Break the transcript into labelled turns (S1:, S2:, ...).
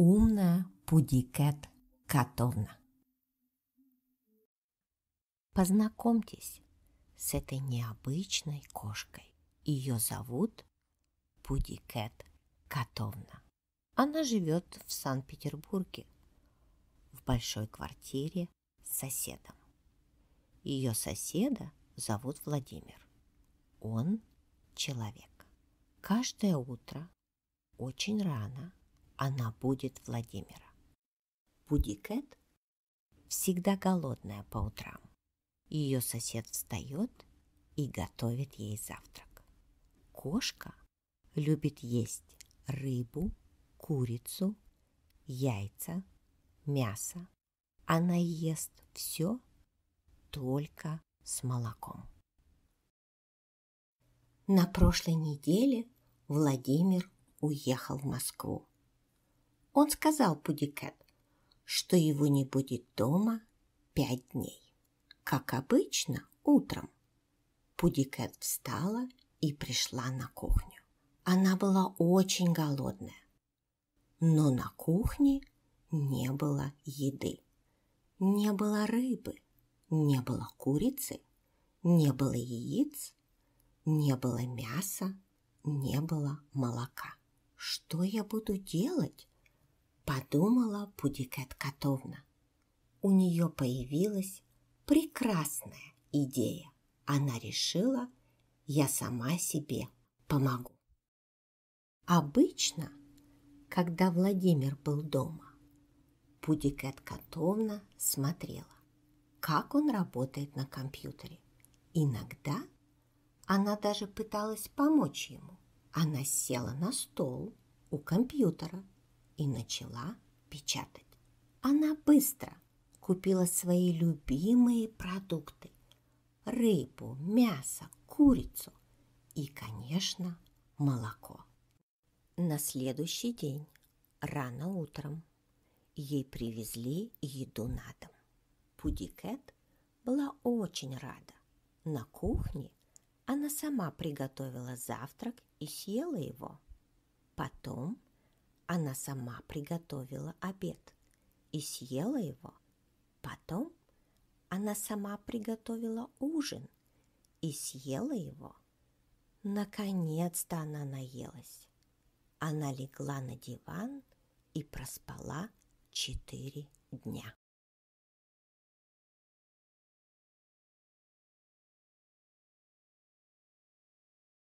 S1: Умная Пудикет Катовна. Познакомьтесь с этой необычной кошкой. Ее зовут Пудикет Катовна. Она живет в Санкт-Петербурге в большой квартире с соседом. Ее соседа зовут Владимир. Он человек. Каждое утро очень рано – она будет Владимира. Пудикет всегда голодная по утрам. Ее сосед встает и готовит ей завтрак. Кошка любит есть рыбу, курицу, яйца, мясо. Она ест все только с молоком. На прошлой неделе Владимир уехал в Москву он сказал Пудикет, что его не будет дома пять дней. Как обычно, утром. Пудикет встала и пришла на кухню. Она была очень голодная. Но на кухне не было еды. Не было рыбы, не было курицы, не было яиц, не было мяса, не было молока. Что я буду делать? подумала Пудикет Котовна. У нее появилась прекрасная идея. Она решила, я сама себе помогу. Обычно, когда Владимир был дома, Пудикет Котовна смотрела, как он работает на компьютере. Иногда она даже пыталась помочь ему. Она села на стол у компьютера – и начала печатать. Она быстро купила свои любимые продукты – рыбу, мясо, курицу и, конечно, молоко. На следующий день, рано утром, ей привезли еду на дом. Пудикет была очень рада. На кухне она сама приготовила завтрак и съела его. Потом она сама приготовила обед и съела его. Потом она сама приготовила ужин и съела его. Наконец-то она наелась. Она легла на диван и проспала четыре дня.